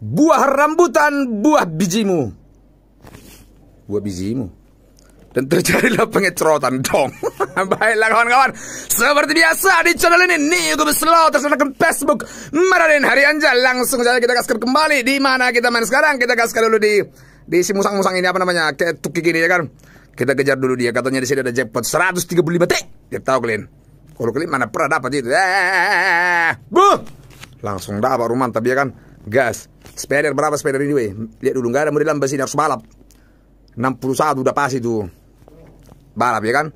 buah rambutan buah bijimu buah bijimu dan terjadilah pengecerotan dong Baiklah kawan-kawan Seperti biasa di channel ini Nih Youtube Slow Tersenakan Facebook Maranin Hari Anja Langsung saja kita gaskan kembali di mana kita main sekarang Kita gaskan dulu di Di si musang-musang ini apa namanya Kayak tukik ini ya kan Kita kejar dulu dia Katanya di sini ada jackpot 135 T dia tahu kalian Kalau kalian mana pernah dapat itu eh, eh, eh, eh, Buh Langsung dapat rumah tapi ya kan Gas Spider berapa spider ini weh? Lihat dulu nggak ada model yang sini harus balap. 61 udah pas itu Balap ya kan?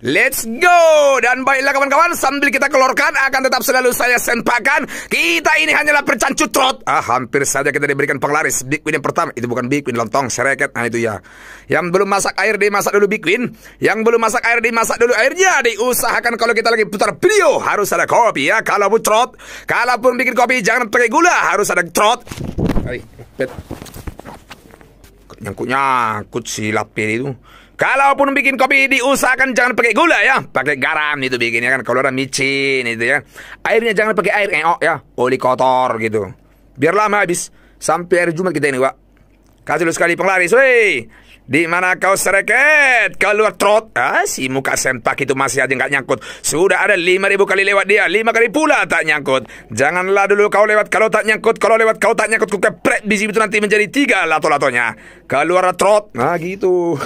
Let's go! Dan baiklah kawan-kawan, sambil kita keluarkan akan tetap selalu saya sempakan. Kita ini hanyalah percancu trot Ah, hampir saja kita diberikan penglaris. Big Queen yang pertama, itu bukan Big Queen lontong, sereket, nah itu ya. Yang belum masak air, masak dulu Big Queen Yang belum masak air, masak dulu airnya. Diusahakan kalau kita lagi putar video, harus ada kopi ya. Kalau butrot, pun bikin kopi, jangan pakai gula, harus ada trot. Ay, nyangkut-nyangkut si lapir itu. Kalaupun bikin kopi diusahakan jangan pakai gula ya, pakai garam itu bikinnya kan. Kalau orang micin itu ya. Airnya jangan pakai air eh oh ya, oli kotor gitu. Biar lama habis sampai hari Jumat kita ini, Pak. Kasih lu sekali penglaris, woi. Di mana kau sereket? Kau luar trot. Ah, si muka sempak itu masih aja nggak nyangkut. Sudah ada lima ribu kali lewat dia. Lima kali pula tak nyangkut. Janganlah dulu kau lewat kalau tak nyangkut. Kalau lewat kau tak nyangkut. kukeprek keprek biji itu nanti menjadi tiga lato-latonya. Kau luar trot. Nah, gitu.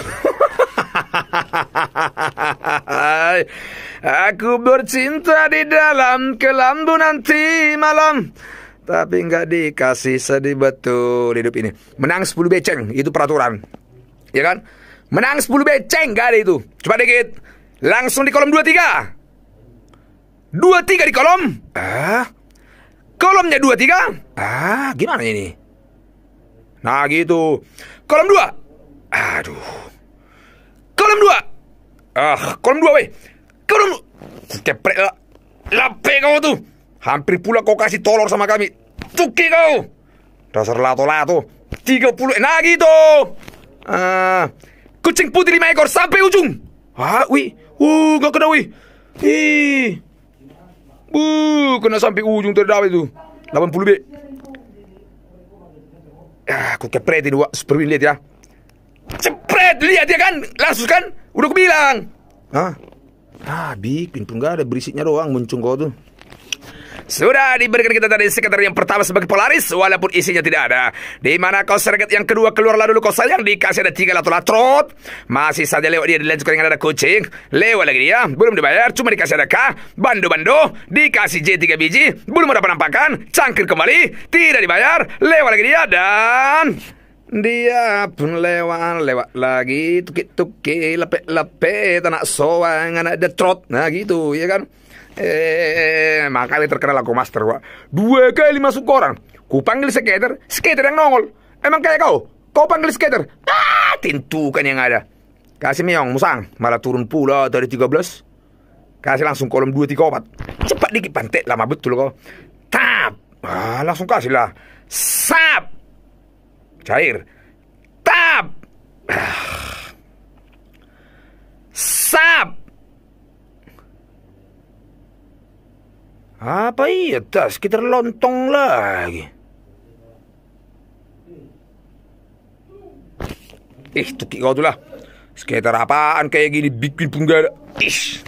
Aku bercinta di dalam kelambu nanti malam Tapi nggak dikasih sedih betul hidup ini Menang 10 beceng, itu peraturan Ya kan? Menang 10 beceng, gak ada itu Coba dikit Langsung di kolom 23 23 di kolom Ah? Kolomnya 23 Ah, gimana ini? Nah gitu Kolom 2 Aduh kolom dua. Ah, kolom dua weh. Kolom dua. Keprek lah. Lape kau tuh. Hampir pula kau kasih tolor sama kami. Tuki kau. Dasar lato-lato. Tiga puluh. Nah gitu. Ah, kucing putih lima ekor sampai ujung. Ah, weh. Uh, gak kena weh. Ih. Wuh, kena sampai ujung terdapat itu. 80 B. Ah, aku di wak. Super lihat ya. Cepat lihat lihat dia ya kan langsung kan udah aku bilang ah ah bikin pun nggak ada berisiknya doang muncung kau tuh sudah diberikan kita tadi sekitar yang pertama sebagai polaris walaupun isinya tidak ada. Di mana kau serget yang kedua keluarlah dulu kau sayang dikasih ada tiga lato latrot. Masih saja lewat dia dilanjutkan dengan ada kucing. Lewat lagi dia belum dibayar cuma dikasih ada K. Bando bando dikasih J 3 biji belum ada penampakan. Cangkir kembali tidak dibayar lewat lagi dia dan dia pun lewat, lewat lagi, tuki-tuki, lepe-lepe, soa ngan ada trot, nah gitu, ya kan? Eh, makanya terkenal aku master, wa. Dua kali masuk koran, ku panggil skater, skater yang nongol. Emang kayak kau? Kau panggil skater? Ah, tentu kan yang ada. Kasih meong, musang, malah turun pula dari tiga belas. Kasih langsung kolom dua tiga 4. Cepat dikit, pantek lama betul kau. Tap! Ah, langsung kasih lah. Sap! Cair. Tap. Sap! Apa iya tas? Kita lontong lagi. Ih, eh, kau tuh lah. Sekitar apaan kayak gini bikin punggar. ish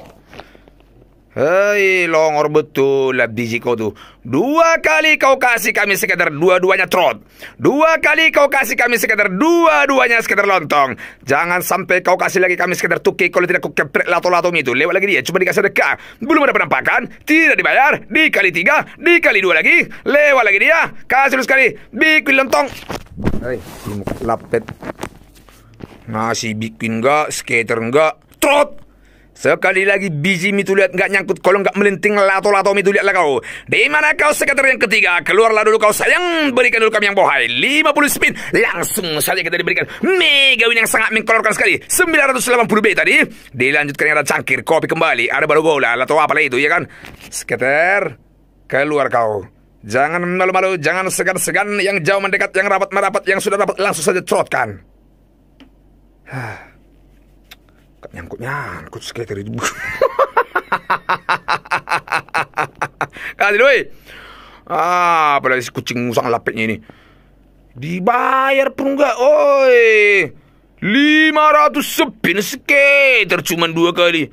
Hei, longor betul biji kau tuh. Dua kali kau kasih kami sekedar dua-duanya trot. Dua kali kau kasih kami sekedar dua-duanya sekedar lontong. Jangan sampai kau kasih lagi kami sekedar tukik kalau tidak kau keprek lato lato itu. Lewat lagi dia, cuma dikasih dekat Belum ada penampakan, tidak dibayar, dikali tiga, dikali dua lagi. Lewat lagi dia, kasih lu sekali, bikin lontong. Hei, lapet. Nasi bikin enggak, skater enggak, trot. Sekali lagi biji mitu lihat nggak nyangkut kalau nggak melinting lato-lato mitu lihatlah kau. Di mana kau sekretar yang ketiga? Keluarlah dulu kau sayang. Berikan dulu kami yang bohai. 50 spin. Langsung saja kita diberikan mega win yang sangat mengkolorkan sekali. 980 B tadi. Dilanjutkan ada cangkir kopi kembali. Ada baru bola apa lagi itu ya kan. sekretar Keluar kau. Jangan malu-malu, jangan segan-segan yang jauh mendekat, yang rapat merapat, yang sudah rapat langsung saja trotkan. Hah tak nyangkut nyangkut skater itu kasih duit ah pada si kucing musang lapetnya ini dibayar pun enggak oi ratus spin skater cuma dua kali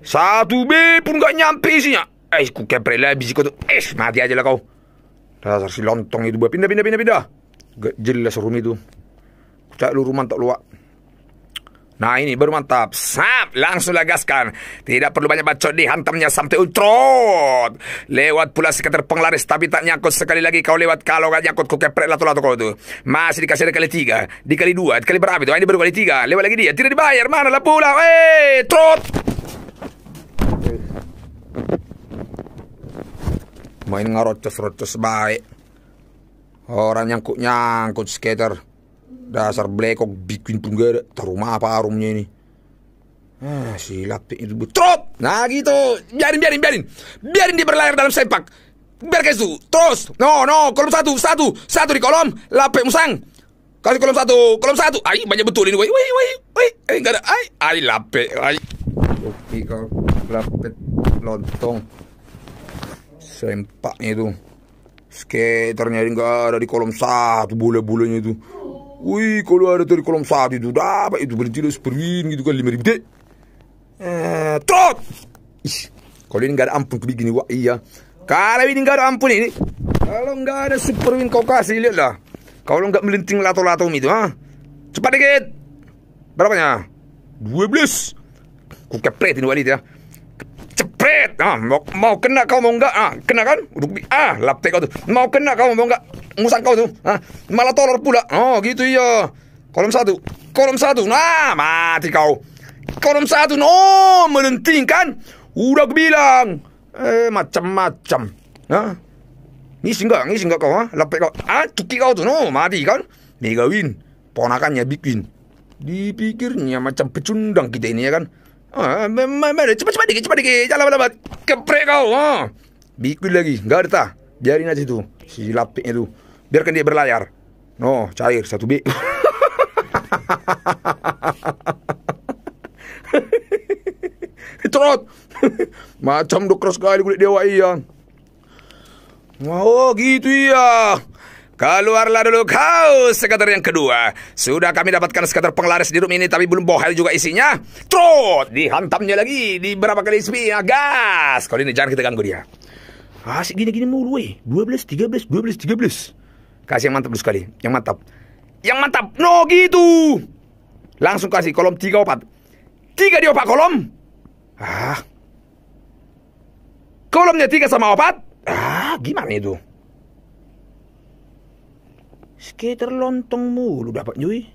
satu B pun enggak nyampe isinya Eh, ku kepre lah bisik kau tu. Eh, mati aja lah kau. Dasar si lontong itu. Pindah, pindah, pindah, pindah. Gak jelas rumit itu. Cak lu rumah tak luak. Nah ini baru mantap. Sap, langsung lagaskan. Tidak perlu banyak bacot dihantamnya sampai utrot. Lewat pula sekitar penglaris tapi tak nyangkut sekali lagi kau lewat. Kalau gak nyangkut kau kepret lato kau tuh. Masih dikasih ada kali tiga, dikali dua, dikali berapa itu? Ah, ini baru kali tiga. Lewat lagi dia, tidak dibayar. Mana lah pula? Eh, trot! Main ngerocos-rocos baik. Orang nyangkut-nyangkut skater dasar blekok bikin pun ada terumah apa arumnya ini ah si lapik itu trop nah gitu biarin biarin biarin biarin dia berlayar dalam sepak biar kayak itu terus no no kolom satu satu satu di kolom lape musang kasih kolom satu kolom satu ay banyak betul ini woi woi woi woi ay enggak ada ay ay lape ay oke kau lape lontong sempaknya itu skaternya enggak ada di kolom satu bule-bulenya itu Wih, kalau ada dari kolom saat itu dapat itu berhenti terus sprint gitu kan lima ribu deh. Eh, trot. kalau ini nggak ada ampun begini wah iya. Kalau ini nggak ada ampun ini, kalau nggak ada super win kau kasih lah. Kalau nggak melinting lato-lato itu ha. Cepat dikit. Berapa nya? 12. Ku kepret ini wanita ya. Cepret. Ah, mau, mau kena kau mau enggak? Ah, kena kan? Ah, laptek kau tuh. Mau kena kau mau enggak? Musang kau tuh. Hah? Malah tolor pula. Oh, gitu iya. Kolom satu. Kolom satu. Nah, mati kau. Kolom satu. No, melenting kan? Udah bilang. Eh, macam-macam. nah Ngisi enggak? Ngisi enggak kau? Ha? Lepek kau. Ah, cuki kau tuh. No, mati kan? Mega win. Ponakannya bikin. Dipikirnya macam pecundang kita ini ya kan? Ah, cepat cepat dikit, cepat dikit. Jalan-jalan. Keprek kau. Ah. Bikin lagi. Enggak ada tak. Biarin aja tuh si lapiknya itu biarkan dia berlayar no cair satu b Trot Macam dokter sekali kulit dewa iya Wow, oh, gitu ya Keluarlah dulu kau sekater yang kedua Sudah kami dapatkan sekater penglaris di room ini Tapi belum bohel juga isinya Trot Dihantamnya lagi Di berapa kali speed ya, Gas kali ini jangan kita ganggu dia Asik ah, gini-gini mulu weh. 12, 13, 12, 13. Kasih yang mantap dulu sekali. Yang mantap. Yang mantap. No gitu. Langsung kasih kolom 3 opat. 3 di opat kolom. Ah. Kolomnya 3 sama opat. Ah, gimana itu? Skater lontong mulu dapat nyui.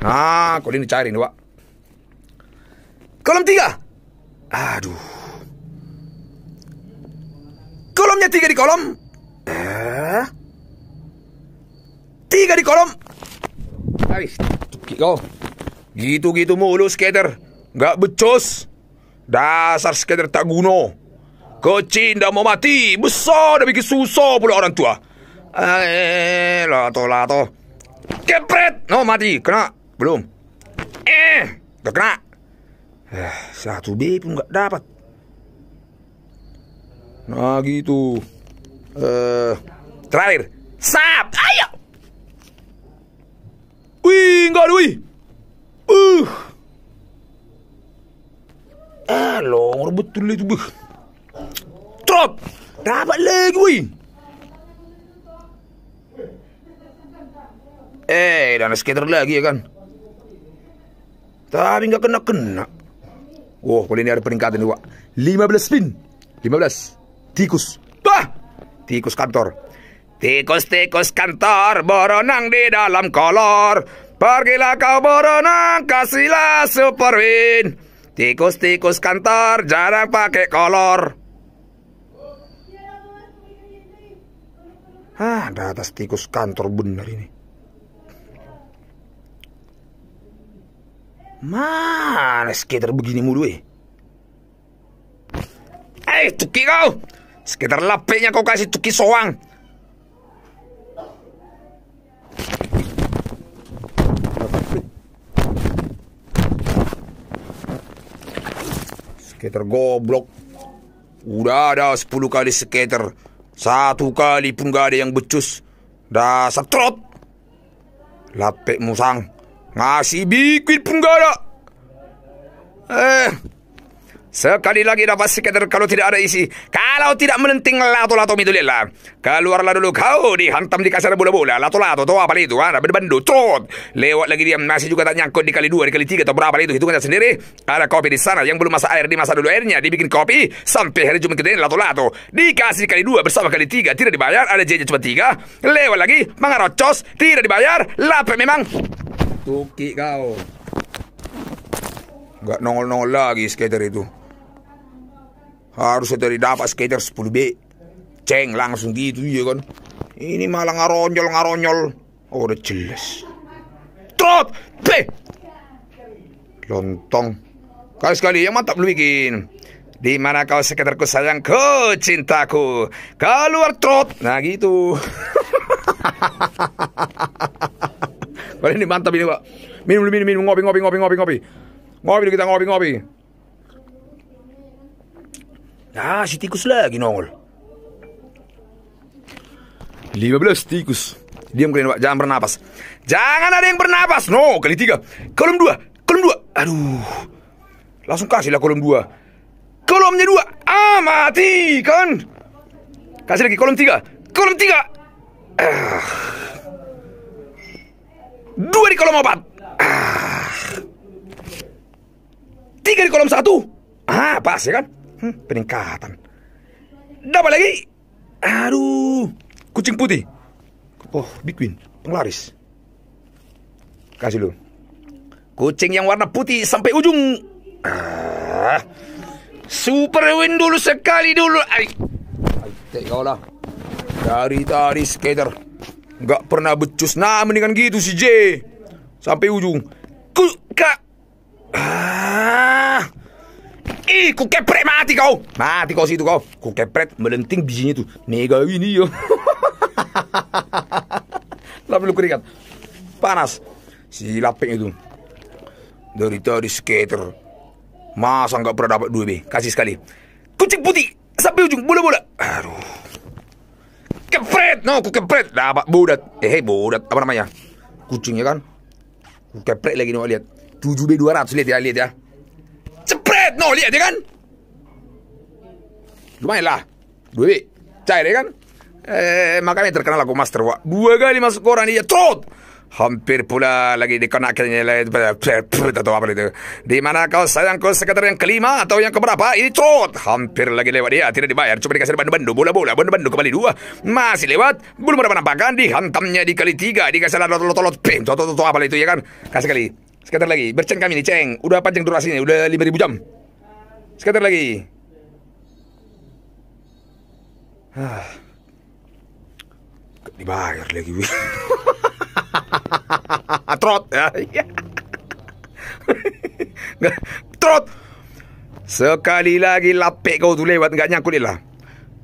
Nah, kalau ini cari nih, wak Kolom 3. Aduh kolomnya tiga di kolom. Eh? Tiga di kolom. Habis. Kau. Gitu. Gitu-gitu mulu skater. Gak becus. Dasar skater tak guno. Kecil dah mau mati. Besar dah bikin susah pula orang tua. Eh, lato lato. Kepret. No mati. Kena. Belum. Eh. Gak kena. Eh, satu B pun gak dapat. Nah gitu. Eh, uh, terakhir. Sap, ayo. Wih, enggak ada wih. Uh. Eh, longor betul itu buh. Trop. Dapat lagi wih. Eh, dan skater lagi ya kan. Tapi nggak kena-kena. Wah, kali ini ada peringkatan nih, Wak. 15 pin. 15 tikus. Bah! tikus kantor. Tikus-tikus kantor boronang di dalam kolor. Pergilah kau boronang kasihlah superwin. Tikus-tikus kantor jarang pakai kolor. Ah, ada atas tikus kantor benar ini. Mana skater begini mulu eh? Eh, kau! Sekitar lapeknya kau kasih tukis soang. Skater goblok. Udah ada 10 kali skater. Satu kali pun gak ada yang becus. dah setrot Lapek musang. Ngasih bikin pun gak ada. Eh, Sekali lagi dapat sekedar kalau tidak ada isi. Kalau tidak menenting lato-lato midulillah. Keluarlah dulu kau dihantam di kasar bola-bola. Lato-lato tu apa itu. Ada bandu Trot. Lewat lagi dia masih juga tak nyangkut di kali dua, di kali tiga atau berapa itu. Hitungannya sendiri. Ada kopi di sana yang belum masak air. di masa dulu airnya. Dibikin kopi. Sampai hari cuma kedai lato-lato. Dikasih kali dua bersama kali tiga. Tidak dibayar. Ada jejak cuma tiga. Lewat lagi. mengarocos Tidak dibayar. Lapet memang. Tuki kau. Gak nongol-nongol lagi skater itu harusnya dari dapat sekitar 10 B ceng langsung gitu ya kan ini malah ngaronyol ngaronyol oh, udah jelas drop B lontong kali sekali yang mantap lu bikin di mana kau sekitarku ke cintaku keluar trot nah gitu Kali ini mantap ini pak minum minum minum ngopi ngopi ngopi ngopi ngopi ngopi kita ngopi ngopi Ah, si tikus lagi nongol. 15 tikus. Diam kalian, Pak. Jangan bernapas. Jangan ada yang bernapas. No, kali tiga. Kolom dua. Kolom dua. Aduh. Langsung kasihlah kolom dua. Kolomnya dua. Ah, mati kan. Kasih lagi kolom tiga. Kolom tiga. Ah. Dua di kolom empat. Ah. Tiga di kolom satu. Ah, pas ya kan? hmm, peningkatan dapat lagi aduh kucing putih oh big penglaris kasih lu kucing yang warna putih sampai ujung ah super win dulu sekali dulu ay kau lah dari tadi skater Gak pernah becus nah mendingan gitu si J sampai ujung kuka. ah Ih, eh, kepret mati kau. Mati kau situ kau. kepret melenting bijinya tuh. Mega ini yo. Lah belum keringat. Panas. Si lapeng itu. Dari tadi skater. Masa nggak pernah dapat dua B. Kasih sekali. Kucing putih. Sampai ujung. Bola-bola. Aduh. Kepret. No, kukepret. Dapat boleh, Eh, boleh. Apa namanya? Kucingnya kan. kepret lagi nih lihat. 7B200. Lihat ya, lihat ya nol lihat dia kan lumayan lah dua duit cair dia kan eh, makanya terkenal aku master wa dua kali masuk koran dia trot hampir pula lagi dikenakannya tahu apa itu. Di mana kau sayangku sekitar yang kelima atau yang keberapa? Ini trot. Hampir lagi lewat dia, tidak dibayar. Cuma dikasih bandu-bandu, bola-bola, bandu-bandu kembali dua. Masih lewat, belum ada penampakan, dihantamnya di kali tiga, dikasih lolot-lolot, pim, tuh, tuh, apa itu ya kan? Kasih kali. Sekitar lagi, berceng kami ini ceng. Udah panjang durasinya, udah lima ribu jam. Sekali lagi. Ah. Dibayar lagi. Trot. Ya. Trot. Sekali lagi lapek kau tu lewat enggak nyangkut lah.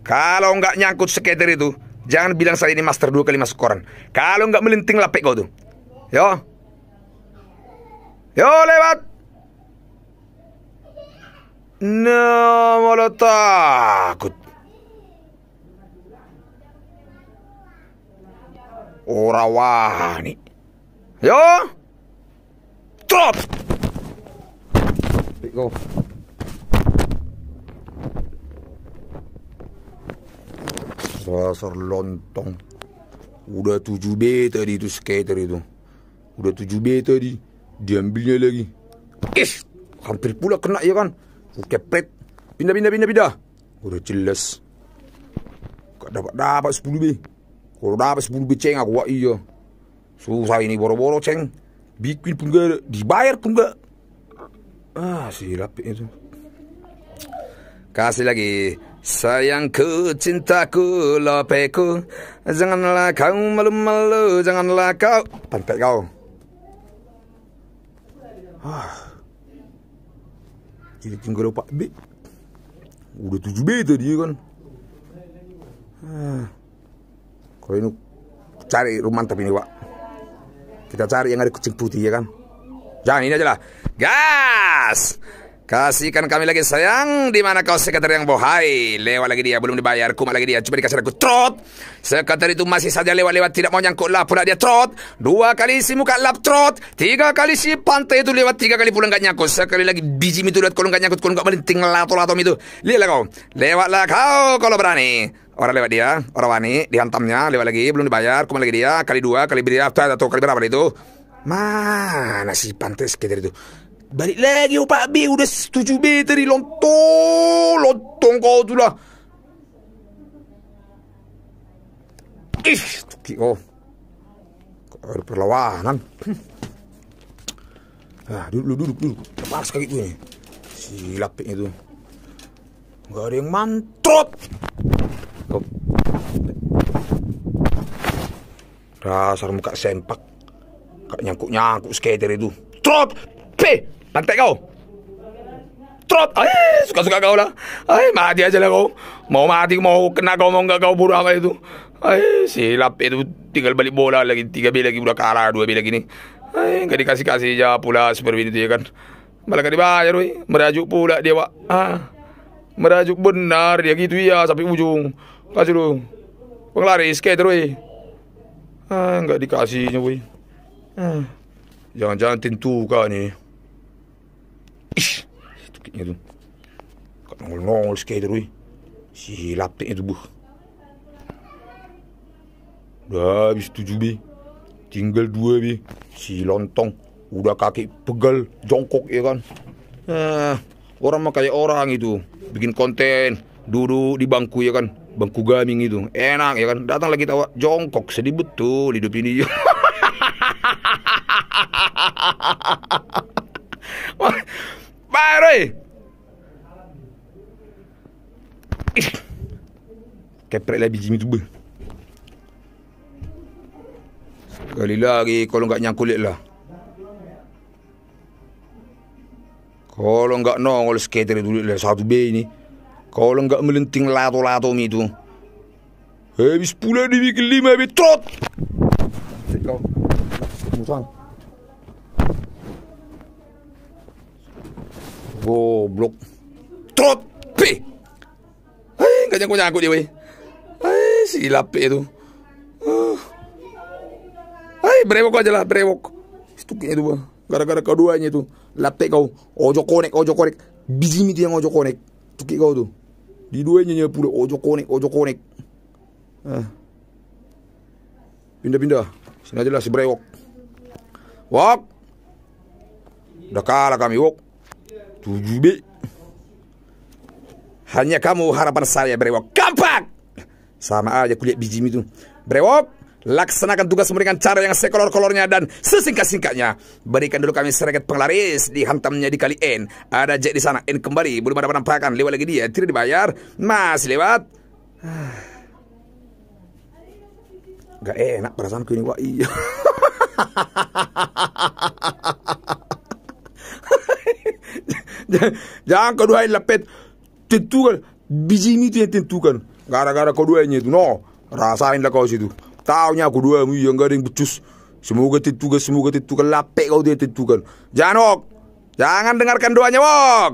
Kalau enggak nyangkut skater itu, jangan bilang saya ini master dua kali masuk koran. Kalau enggak melinting lapek kau tu Yo. Yo lewat. Nah, malah takut. Ora wani. Yo. Drop. Go. Dasar lontong. Udah tujuh b tadi itu skater itu. Udah tujuh b tadi. Diambilnya lagi. ish, hampir pula kena ya kan. Kepret. Pindah, pindah, pindah, pindah. Udah jelas. Gak dapat dapat sepuluh be Kalau dapat sepuluh be ceng aku wah iya. Susah ini boro-boro ceng. Bikin pun gak dibayar pun gak. Ah, si rapi itu. Kasih lagi. Sayangku, cintaku, lopeku Janganlah kau malu-malu Janganlah kau Pantai kau ah jadi tinggal Pak B udah 7 B tadi kan ah. kalau ini cari rumah tapi ini Pak kita cari yang ada kucing putih ya kan jangan ini aja lah gas Kasihkan kami lagi sayang di mana kau sekretari yang bohai Lewat lagi dia belum dibayar Kumat lagi dia Cuma dikasih aku trot Sekretari itu masih saja lewat-lewat Tidak mau nyangkut lah pula dia trot Dua kali si muka lap trot Tiga kali si pantai itu lewat Tiga kali pula gak nyangkut Sekali lagi biji itu lewat Kalau gak nyangkut Kalau gak melinting lato lato itu Lihatlah kau Lewatlah kau kalau berani Orang lewat dia Orang wani Dihantamnya Lewat lagi belum dibayar Kumat lagi dia Kali dua Kali dia Atau kali berapa itu Mana si pantai sekitar itu Balik lagi pak B Udah setuju b tadi Lontong Lontong kau tu lah Ih Oh Ada perlawanan ah, Duduk duduk duduk Terbalas kaki gue nih Si lapiknya tu Gak ada yang mantap Dasar muka sempak Kak nyangkuk-nyangkuk skater itu trot P Pantai kau Trot Ay, Suka-suka kau lah Ay, Mati aja lah kau Mau mati Mau kena kau Mau enggak kau Burang kayak itu Ay, Silap itu Tinggal balik bola lagi Tiga bil lagi Udah kalah Dua bil lagi ni, Ay, Enggak dikasih-kasih aja pula Super B itu ya kan Malah gak dibayar we. Merajuk pula dia wak ha. Merajuk benar Dia gitu ya Sampai ujung Kasih dulu Penglaris skater we. Ah, ha, enggak dikasihnya, woi. Ah. Ha. Jangan-jangan tentu kah ni. Ih, tukiknya tuh. Kok nongol-nongol sekali wih. Si tukiknya tuh buh. Udah habis tujuh bi. Tinggal dua bi. Si lontong. Udah kaki pegal, jongkok ya kan. Eh, orang mah kayak orang itu. Bikin konten. Duduk di bangku ya kan. Bangku gaming itu. Enak ya kan. Datang lagi tawa. Jongkok. Sedih betul hidup ini. Keprek lah biji ni tuba. Sekali lagi kalau enggak nyangkulit lah. Kalau enggak nongol skater dulu lah satu B ni. Kalau enggak melenting lato-lato mi tu. Habis pula dia bikin lima habis trot. Musang. Goblok. Trot. Pih. Hei, enggak nyangkut-nyangkut dia weh. sila pedo. Ah. Ay, brewok aja lah, brewok. itu itu dua, Gara-gara kau keduanya itu. Lapte kau. Ojo konek, ojo konek. Bijim itu yang ojo konek. Tuki kau tuh. Di duanya nya pula ojo konek, ojo konek. Eh. Pindah-pindah. Sini aja lah si brewok. Wok. Udah kalah kami, wok. Tujuh bi. Hanya kamu harapan saya, brewok. Kampak! Sama aja kuliah biji itu. Brewok, laksanakan tugas memberikan cara yang sekolor-kolornya dan sesingkat-singkatnya. Berikan dulu kami seragam penglaris, dihantamnya di kali N. Ada Jack di sana, N kembali, belum ada penampakan, lewat lagi dia, tidak dibayar, mas lewat. Gak enak perasaan ini, wah iya. Jangan kau duhai lapet, tentukan, biji ini yang tentukan gara-gara kau duanya itu no rasainlah kau situ taunya aku dua yang garing becus semoga titukan semoga titukan lapek kau dia titukan jangan wok jangan dengarkan doanya wok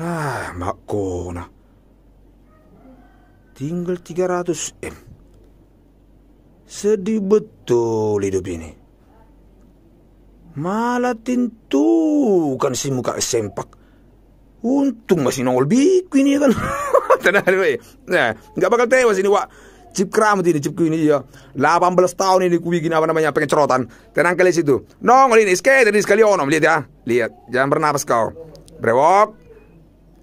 ah mak kona tinggal 300 m sedih betul hidup ini malah kan si muka sempak untung masih nongol bikin ini kan tenang we. Nah, nggak bakal tewas ini, Wak. Cip keramut ini, cipku ini ya. 18 tahun ini kuwi gini apa namanya pengen cerotan. Tenang kali situ. Nongol ini skater ini sekali onom lihat ya. Lihat, jangan bernapas kau. Brewok.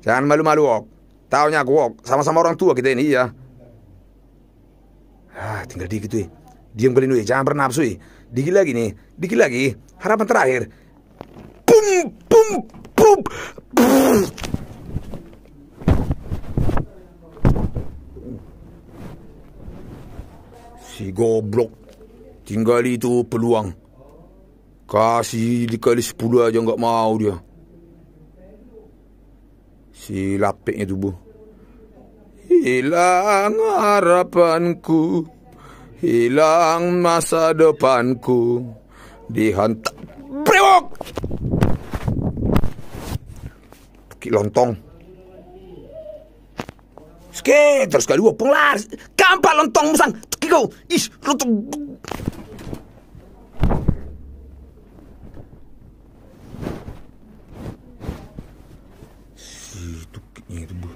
Jangan malu-malu wok. Taunya aku wok, sama-sama orang tua kita ini ya. Ah, tinggal dikit tuh. Diam kali ini, jangan bernapsu. Dikit lagi nih, dikit lagi. Harapan terakhir. Pum, pum, pum. pum. goblok. Tinggal itu peluang. Kasih dikali sepuluh aja nggak mau dia. Si lapiknya tubuh. Hilang harapanku. Hilang masa depanku. Dihantam. Brewok! Tukik lontong. Skit, terus kali wopong Kampak lontong musang. Kiko, Ish! rotong, tuh. Itu bu.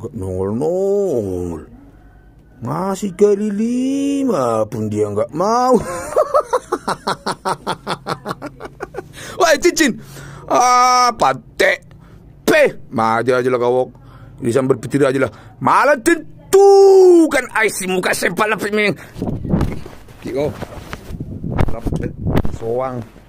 Gak nol nol. Masih kali lima pun dia nggak mau. Wah cincin. Ah, patek. p Mati aja lah kawok. bisa petir aja lah. Malah tentu kan, IC muka sempat lah pemimpin. Kiko. Lapis soang.